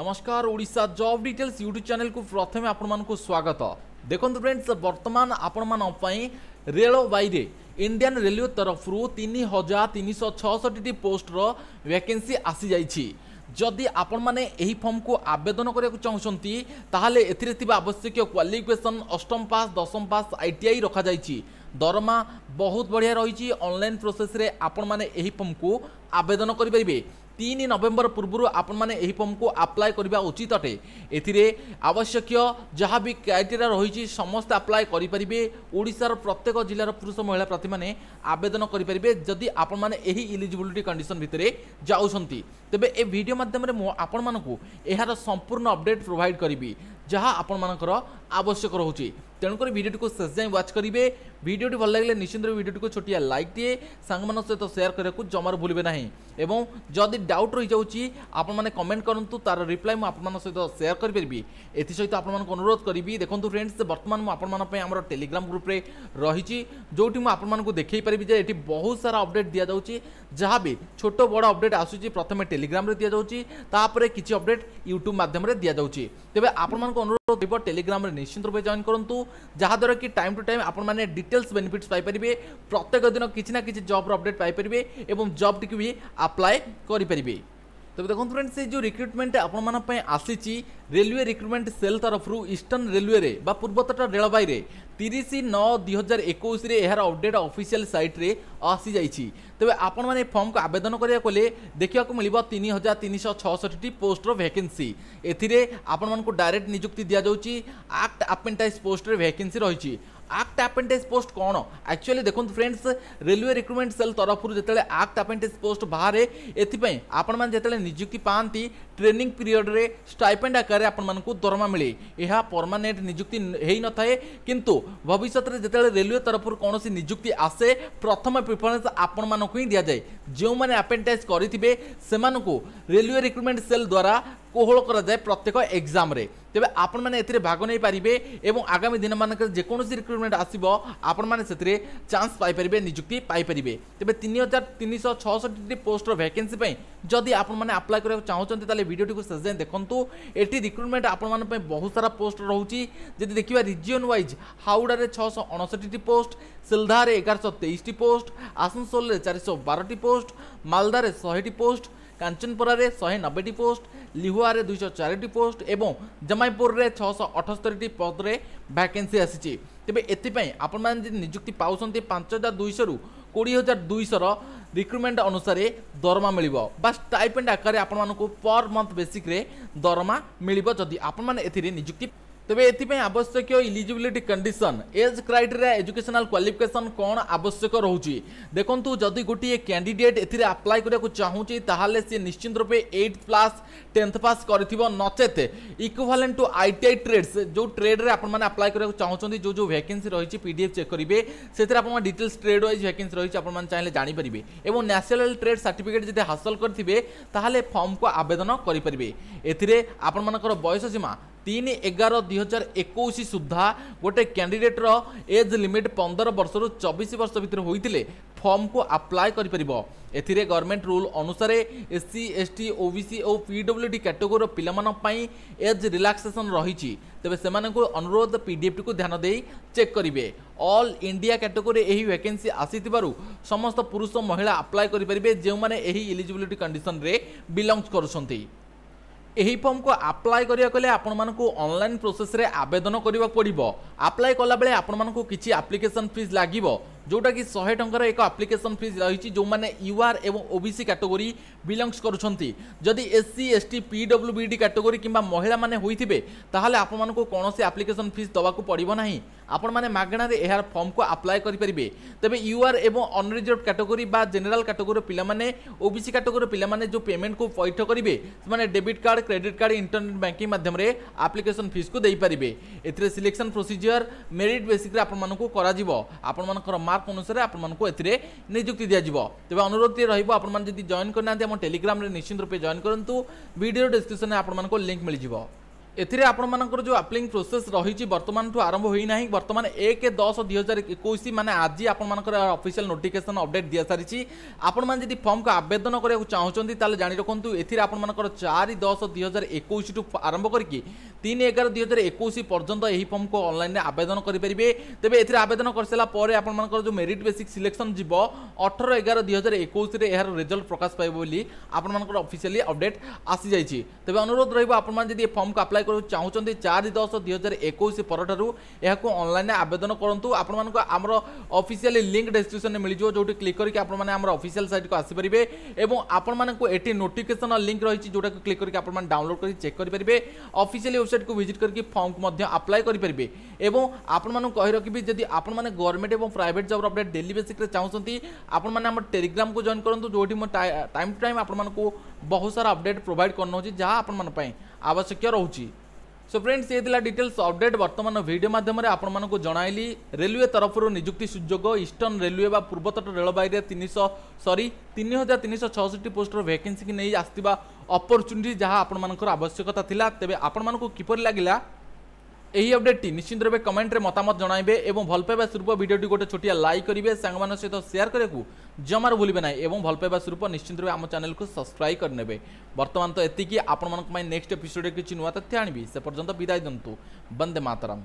নমস্কার Odisha job details YouTube ଚ୍ୟାନେଲକୁ ପ୍ରଥମେ ଆପଣମାନଙ୍କୁ ସ୍ୱାଗତ ଦେଖନ୍ତୁ ଫ୍ରେଣ୍ଡସ୍ ବର୍ତ୍ତମାନ ଆପଣମାନଙ୍କ ପାଇଁ ରେଳବାଇରେ ଇଣ୍ଡିଆନ୍ ରେଲୱେ ତରଫରୁ ତିନି ହଜାର ତିନିଶହ ଛଅଷଠିଟି ପୋଷ୍ଟର ଭ୍ୟାକେନ୍ସି ଆସିଯାଇଛି ଯଦି ଆପଣମାନେ ଏହି ଫର୍ମକୁ ଆବେଦନ କରିବାକୁ ଚାହୁଁଛନ୍ତି ତାହେଲେ ଏଥିରେ ଥିବା ଆବଶ୍ୟକୀୟ କ୍ୱାଲିଫିକେସନ୍ ଅଷ୍ଟମ ପାସ୍ ଦଶମ ପାସ୍ ଆଇ ଟି ଆଇ ରଖାଯାଇଛି ଦରମା ବହୁତ ବଢ଼ିଆ ରହିଛି ଅନଲାଇନ୍ ପ୍ରୋସେସ୍ରେ ଆପଣମାନେ ଏହି ଫର୍ମକୁ ଆବେଦନ କରିପାରିବେ তিন নভেম্বর পূর্ব আপনার এই ফর্মকে আপ্লাই করা উচিত অটে এতে আবশ্যক যা বি ক্রাইটেরিয়া রয়েছে সমস্ত আপ্লাই করে পে ওড়শার প্রত্যেক জেলার পুরুষ মহিলা প্রার্থী মানে আবেদন করে পে যদি আপনার এই ইলিজিবিলিটি কন্ডিশন ভিতরে যাচ্ছেন ତେବେ ଏ ଭିଡ଼ିଓ ମାଧ୍ୟମରେ ମୁଁ ଆପଣମାନଙ୍କୁ ଏହାର ସମ୍ପୂର୍ଣ୍ଣ ଅପଡ଼େଟ୍ ପ୍ରୋଭାଇଡ଼ କରିବି ଯାହା ଆପଣମାନଙ୍କର ଆବଶ୍ୟକ ରହୁଛି ତେଣୁକରି ଭିଡ଼ିଓଟିକୁ ଶେଷ ଯାଏଁ ୱାଚ୍ କରିବେ ଭିଡ଼ିଓଟି ଭଲ ଲାଗିଲେ ନିଶ୍ଚିନ୍ତ ଭିଡ଼ିଓଟିକୁ ଛୋଟିଆ ଲାଇକ୍ ଦିଏ ସାଙ୍ଗମାନଙ୍କ ସହିତ ସେୟାର କରିବାକୁ ଜମାରୁ ଭୁଲିବେ ନାହିଁ ଏବଂ ଯଦି ଡାଉଟ୍ ରହିଯାଉଛି ଆପଣମାନେ କମେଣ୍ଟ କରନ୍ତୁ ତା'ର ରିପ୍ଲାଏ ମୁଁ ଆପଣମାନଙ୍କ ସହିତ ସେୟାର କରିପାରିବି ଏଥିସହିତ ଆପଣମାନଙ୍କୁ ଅନୁରୋଧ କରିବି ଦେଖନ୍ତୁ ଫ୍ରେଣ୍ଡସ୍ ବର୍ତ୍ତମାନ ମୁଁ ଆପଣମାନଙ୍କ ପାଇଁ ଆମର ଟେଲିଗ୍ରାମ ଗ୍ରୁପ୍ରେ ରହିଛି ଯେଉଁଠି ମୁଁ ଆପଣମାନଙ୍କୁ ଦେଖାଇ ପାରିବି ଯେ ଏଠି ବହୁତ ସାରା ଅପଡ଼େଟ୍ ଦିଆଯାଉଛି ଯାହା ବି ଛୋଟ ବଡ଼ ଅପଡ଼େଟ୍ ଆସୁଛି ପ୍ରଥମେ টেলিগ্রামে দিয়াযাচ্ছে তাপরে কিছু অপডেট ইউট্যুব মাধ্যমে দিয়াযাচ্ছে তবে আপনার অনুরোধ রহব টেলিগ্রামে নিশ্চিন্ত রূপে জয়েন করতু যাদ্বারা কি টাইম টু টাইম আপনার ডিটেলস বেনিফিটস পাইপারে প্রত্যেক দিন কিছু না কিছু জব্র অপডেট পাইপারে এবং জব্টিকে বি আপ্লায় করে তবে দেখুন ফ্রেন্ডস এই যে রিক্রুটমেন্ট আপনার আসিছি রেলওয়ে রিক্রুটমেন্ট সেল তরফর ইষ্টর্ন রেলওয়ে বা পূর্বতট রেলবাইরে তিরিশ নଅ দুই হাজার একুশে এর অপডেট অফিসিয়াল সাইট্রে আসি যাই তবে আপনার এই ফর্মকে মানে আবেদন করা কলে দেখা মিলব তিন হাজার তিনশ ছষট্টি পোস্টর ভ্যাকেন্সি এতে আপনার ডাইরেক্ট নিযুক্তি দিয়া যাচ্ছে আক্ট আপেন্টাইজ পোস্টরে ভ্যাকেন্সি রয়েছে ଆକ୍ଟ ଆପେଣ୍ଟେଜ୍ ପୋଷ୍ଟ କ'ଣ ଆକ୍ଚୁଆଲି ଦେଖନ୍ତୁ ଫ୍ରେଣ୍ଡସ୍ ରେଲୱେ ରିକ୍ରୁଟମେଣ୍ଟ ସେଲ୍ ତରଫରୁ ଯେତେବେଳେ ଆକ୍ଟ ଆପେଣ୍ଟେଜ୍ ପୋଷ୍ଟ ବାହାରେ ଏଥିପାଇଁ ଆପଣମାନେ ଯେତେବେଳେ ନିଯୁକ୍ତି ପାଆନ୍ତି ଟ୍ରେନିଂ ପିରିୟଡ଼ରେ ଷ୍ଟାଇପେଣ୍ଡ ଆକାରରେ ଆପଣମାନଙ୍କୁ ଦରମା ମିଳେ ଏହା ପରମାନେଣ୍ଟ ନିଯୁକ୍ତି ହୋଇନଥାଏ କିନ୍ତୁ ଭବିଷ୍ୟତରେ ଯେତେବେଳେ ରେଲୱେ ତରଫରୁ କୌଣସି ନିଯୁକ୍ତି ଆସେ ପ୍ରଥମ ପ୍ରିଫରେନ୍ସ ଆପଣମାନଙ୍କୁ ହିଁ ଦିଆଯାଏ ଯେଉଁମାନେ ଆପେଣ୍ଟାଇଜ୍ କରିଥିବେ ସେମାନଙ୍କୁ ରେଲୱେ ରିକ୍ରୁଟମେଣ୍ଟ ସେଲ୍ ଦ୍ୱାରା କୋହଳ କରାଯାଏ ପ୍ରତ୍ୟେକ ଏକ୍ଜାମ୍ରେ ତେବେ ଆପଣମାନେ ଏଥିରେ ଭାଗ ନେଇପାରିବେ ଏବଂ ଆଗାମୀ ଦିନମାନଙ୍କରେ ଯେକୌଣସି ରିକ୍ରୁଟମେଣ୍ଟ ଆସିବ ଆପଣମାନେ ସେଥିରେ ଚାନ୍ସ ପାଇପାରିବେ ନିଯୁକ୍ତି ପାଇପାରିବେ ତେବେ ତିନି ହଜାର ତିନିଶହ ଛଅଷଠିଟି ପୋଷ୍ଟର ଭ୍ୟାକେନ୍ସି ପାଇଁ ଯଦି ଆପଣମାନେ ଆପ୍ଲାଏ କରିବାକୁ ଚାହୁଁଛନ୍ତି ତାହେଲେ ଭିଡ଼ିଓଟିକୁ ଶେଷ ଯାଏଁ ଦେଖନ୍ତୁ ଏଠି ରିକ୍ରୁଟମେଣ୍ଟ ଆପଣମାନଙ୍କ ପାଇଁ ବହୁତ ସାରା ପୋଷ୍ଟ ରହୁଛି ଯଦି ଦେଖିବା ରିଜିଅନ୍ ୱାଇଜ୍ ହାଉଡ଼ାରେ ଛଅଶହ ଅଣଷଠିଟି ପୋଷ୍ଟ ସିଲଧାରେ ଏଗାରଶହ ତେଇଶଟି ପୋଷ୍ଟ ଆସନସୋଲରେ ଚାରିଶହ ବାରଟି ପୋଷ୍ଟ ମାଲଦାରେ ଶହେଟି ପୋଷ୍ଟ কাঞ্চনপরারে শহে নবেটি পোস্ট লিহুয়ারে দুইশহ চারিটি পোস্ট এবং জমাইপুরের ছশো অঠস্তরিটি পদরে ভ্যাকেন্সি আসিছে তবে এথিপাই আপনার যদি নিযুক্তি পাচ্ছেন পাঁচ হাজার দুইশহ কোড়িয়ে হাজার দুইশর রিক্রুটমেন্ট অনুসারে দরমা মিলব বা স্টাইপেন্ড আকারে আপনার পর মন্থ বেসিক্রে দরমা মিলব যদি আপনার এতে নিযুক্তি ତେବେ ଏଥିପାଇଁ ଆବଶ୍ୟକୀୟ eligibility condition age criteria educational qualification କ'ଣ ଆବଶ୍ୟକ ରହୁଛି ଦେଖନ୍ତୁ ଯଦି ଗୋଟିଏ କ୍ୟାଣ୍ଡିଡେଟ୍ ଏଥିରେ ଆପ୍ଲାଏ କରିବାକୁ ଚାହୁଁଛି ତାହେଲେ ସିଏ ନିଶ୍ଚିତ ରୂପେ ଏଇଟ୍ ପ୍ଲସ୍ ଟେନ୍ଥ ପାସ୍ କରିଥିବ ନଚେତ୍ equivalent to I T I trades ଯେଉଁ ଟ୍ରେଡ଼୍ରେ ଆପଣମାନେ ଆପ୍ଲାଏ କରିବାକୁ ଚାହୁଁଛନ୍ତି ଯେଉଁ ଯେଉଁ ଭ୍ୟାକେନ୍ସି ରହିଛି ପି ଡି ଏଫ୍ ଚେକ୍ କରିବେ ସେଥିରେ ଆପଣମାନେ ଡିଟେଲ୍ସ ଟ୍ରେଡ୍ ୱାଇଜ୍ ଭ୍ୟାକେନ୍ସି ରହିଛି ଆପଣମାନେ ଚାହିଁଲେ ଜାଣିପାରିବେ ଏବଂ ନ୍ୟାସନାଲ୍ ଟ୍ରେଡ୍ ସାର୍ଟିଫିକେଟ୍ ଯଦି ହାସଲ କରିଥିବେ ତାହେଲେ ଫର୍ମକୁ ଆବେଦନ କରିପାରିବେ ଏଥିରେ ଆପଣମାନଙ୍କର ବୟସ ସୀମା তিন এগার দুই হাজার একুশ সুদ্ধা গোটে ক্যাডিডেটর এজ লিমিট পনেরো বর্ষর চবিশ বর্ষ ভিতরে হয়েছে ফর্মকু আপ্লাই করে পার এতে গভর্নমেন্ট রুল অনুসারে এসসি এসটি ওবিসি ও পিডব্লুডি ক্যাটেগোরির পিলামানাই এজ রিলাক্সেসন রয়েছে তবে সে অনুরোধ পিডিএফটি ধ্যান দিয়ে চেক করবে অল ইন্ডিয়া ক্যাটেগোরি এই ভ্যাকেন্সি আসিথিবারু সমস্ত পুরুষ মহিলা আপ্লাই করে পারে যে এই ইলিজিবিলিটি কন্ডিশনরে বিলংস করুଛନ୍ତି এই ফর্মক আপ্লাই করা গেলে আপনার অনলাইন প্রোসেসে আবেদন করা পড়ব আপ্লাই কলা বেড়ে আপনার কিছু আপ্লিকেশন ফিজ লাগবে ଯେଉଁଟାକି ଶହେ ଟଙ୍କାର ଏକ ଆପ୍ଲିକେସନ୍ ଫିସ୍ ରହିଛି ଯେଉଁମାନେ ୟୁଆର୍ ଏବଂ ଓବିସି କାଟେଗୋରୀ ବିଲଙ୍ଗସ୍ କରୁଛନ୍ତି ଯଦି SC ST PW BD category କିମ୍ବା ମହିଳାମାନେ ହୋଇଥିବେ ତାହେଲେ ଆପଣମାନଙ୍କୁ କୌଣସି ଆପ୍ଲିକେସନ୍ ଫିସ୍ ଦେବାକୁ ପଡ଼ିବ ନାହିଁ ଆପଣମାନେ ମାଗଣାରେ ଏହାର ଫର୍ମକୁ ଆପ୍ଲାଏ କରିପାରିବେ ତେବେ ୟୁଆର୍ ଏବଂ ଅନରିଜର୍ଭ କାଟେଗୋରୀ ବା ଜେନେରାଲ କାଟେଗୋରୀର ପିଲାମାନେ ଓବିସି କାଟେଗୋରୀର ପିଲାମାନେ ଯେଉଁ ପେମେଣ୍ଟକୁ ପୈଠ କରିବେ ସେମାନେ debit card credit card internet banking ମାଧ୍ୟମରେ ଆପ୍ଲିକେସନ୍ ଫିସ୍କୁ ଦେଇପାରିବେ ଏଥିରେ ସିଲେକ୍ସନ୍ ପ୍ରୋସିଜିଅର ମେରିଟ୍ ବେସିକ୍ରେ ଆପଣମାନଙ୍କୁ କରାଯିବ ଆପଣମାନଙ୍କର ମାର୍କ मार्क अनुसार आपको निजुक्ति दिज्व तेज अनुरोध रोक आपड़ी जयन करना टेलीग्राम निश्चित रूप जयन करूँ भिडियो डिस्क्रिप्सन आपको लिंक मिल जाए ଏଥିରେ ଆପଣମାନଙ୍କର ଯେଉଁ ଆପ୍ଲାଇଂ ପ୍ରୋସେସ୍ ରହିଛି ବର୍ତ୍ତମାନଠୁ ଆରମ୍ଭ ହୋଇନାହିଁ ବର୍ତ୍ତମାନ ଏକ ଦଶ ଦୁଇ ହଜାର ଏକୋଇଶ ମାନେ ଆଜି ଆପଣମାନଙ୍କର ଅଫିସିଆଲ ନୋଟିଫିକେସନ୍ ଅପଡେଟ୍ ଦିଆସାରିଛି ଆପଣମାନେ ଯଦି ଫର୍ମକୁ ଆବେଦନ କରିବାକୁ ଚାହୁଁଛନ୍ତି ତାହେଲେ ଜାଣି ରଖନ୍ତୁ ଏଥିରେ ଆପଣମାନଙ୍କର ଚାରି ଦଶ ଦୁଇ ହଜାର ଏକୋଇଶଠୁ ଆରମ୍ଭ କରିକି ତିନି ଏଗାର ଦୁଇ ହଜାର ଏକୋଇଶ ପର୍ଯ୍ୟନ୍ତ ଏହି ଫର୍ମକୁ ଅନଲାଇନ୍ରେ ଆବେଦନ କରିପାରିବେ ତେବେ ଏଥିରେ ଆବେଦନ କରିସାରିଲା ପରେ ଆପଣମାନଙ୍କର ଯେଉଁ ମେରିଟ୍ ବେସିକ୍ ସିଲେକ୍ସନ୍ ଯିବ ଅଠର ଏଗାର ଦୁଇ ହଜାର ଏକୋଇଶରେ ଏହାର ରେଜଲ୍ଟ ପ୍ରକାଶ ପାଇବ ବୋଲି ଆପଣମାନଙ୍କର ଅଫିସିଆଲି ଅପଡେଟ୍ ଆସିଯାଇଛି ତେବେ ଅନୁରୋଧ ରହିବ ଆପଣମାନେ ଯଦି ଏ ଫର୍ମକୁ ଆପ୍ଲାଏ କରିବାକୁ ଚାହୁଁଛନ୍ତି ଚାରି ଦଶ ଦୁଇ ହଜାର ଏକୋଇଶ ପରଠାରୁ ଏହାକୁ ଅନଲାଇନ୍ରେ ଆବେଦନ କରନ୍ତୁ ଆପଣମାନଙ୍କୁ ଆମର ଅଫିସିଆଲି ଲିଙ୍କ ଡେସ୍କ୍ରିପସନ୍ରେ ମିଳିଯିବ ଯେଉଁଠି କ୍ଲିକ୍ କରିକି ଆପଣମାନେ ଆମର ଅଫିସିଆଲ ସାଇଟ୍କୁ ଆସିପାରିବେ ଏବଂ ଆପଣମାନଙ୍କୁ ଏଠି ନୋଟିଫିକେସନ୍ ଲିଙ୍କ ରହିଛି ଯେଉଁଟାକୁ କ୍ଲିକ୍ କରିକି ଆପଣମାନେ ଡାଉନଲୋଡ଼ କରି ଚେକ୍ କରିପାରିବେ ଅଫିସିଆଲି ୱେବସାଇଟ୍କୁ ଭିଜିଟ୍ କରିକି ଫର୍ମକୁ ମଧ୍ୟ ଆପ୍ଲାଏ କରିପାରିବେ ଏବଂ ଆପଣମାନଙ୍କୁ କହି ରଖିବି ଯଦି ଆପଣମାନେ ଗଭର୍ଣ୍ଣମେଣ୍ଟ ଏବଂ ପ୍ରାଇଭେଟ୍ ଜବ୍ର ଅପଡ଼େଟ୍ ଡେଲି ବେସିକ୍ରେ ଚାହୁଁଛନ୍ତି ଆପଣମାନେ ଆମ ଟେଲିଗ୍ରାମକୁ ଜଏନ୍ କରନ୍ତୁ ଯେଉଁଠି ମୁଁ ଟାଇମ୍ ଟୁ ଟାଇମ୍ ଆପଣମାନଙ୍କୁ বহু সরা আপডেট প্রভাইড করন হ জি যা আপন মান পই আবশ্যক রউচি সো ফ্রেন্ডস এই দিলা ডিটেলস আপডেট বর্তমান ভিডিও মাধ্যম রে আপন মানক জনায়লি রেলওয়ে তরফর নিযুক্তি সুযোগ ইস্টার্ন রেলওয়ে বা পূর্বতট রেলবাইরে 300 সরি 3366 টি পোস্টর ভ্যাকেন্সি কি নেই আসতিবা অপরচুনিটি যাহা আপন মানকৰ আবশ্যকতা থিলা তেবে আপন মানক কিপৰ লাগিলা এই অপডেটটি নিশ্চিন্ত রূপে কমেন্টে মতামত জনাইবে এবং ভাল পাইবা স্বরূপ ভিডিওটি গোটে ছোটিয়া লাইক করবে সাংমান সহ সেয়ার করা জমার ভুলবে না এবং ভাল পাইবা স্বরূপ নিশ্চিন্ত রূপে আমার চ্যানেলকে সবসক্রাইব করে নেবে বর্তমান তো এতিকি আপনার নেক্সট এপিসোডে কিছু নূয়া তথ্য আনবি সে পর্যন্ত বিদায় দিন্তু বন্দে মাতরম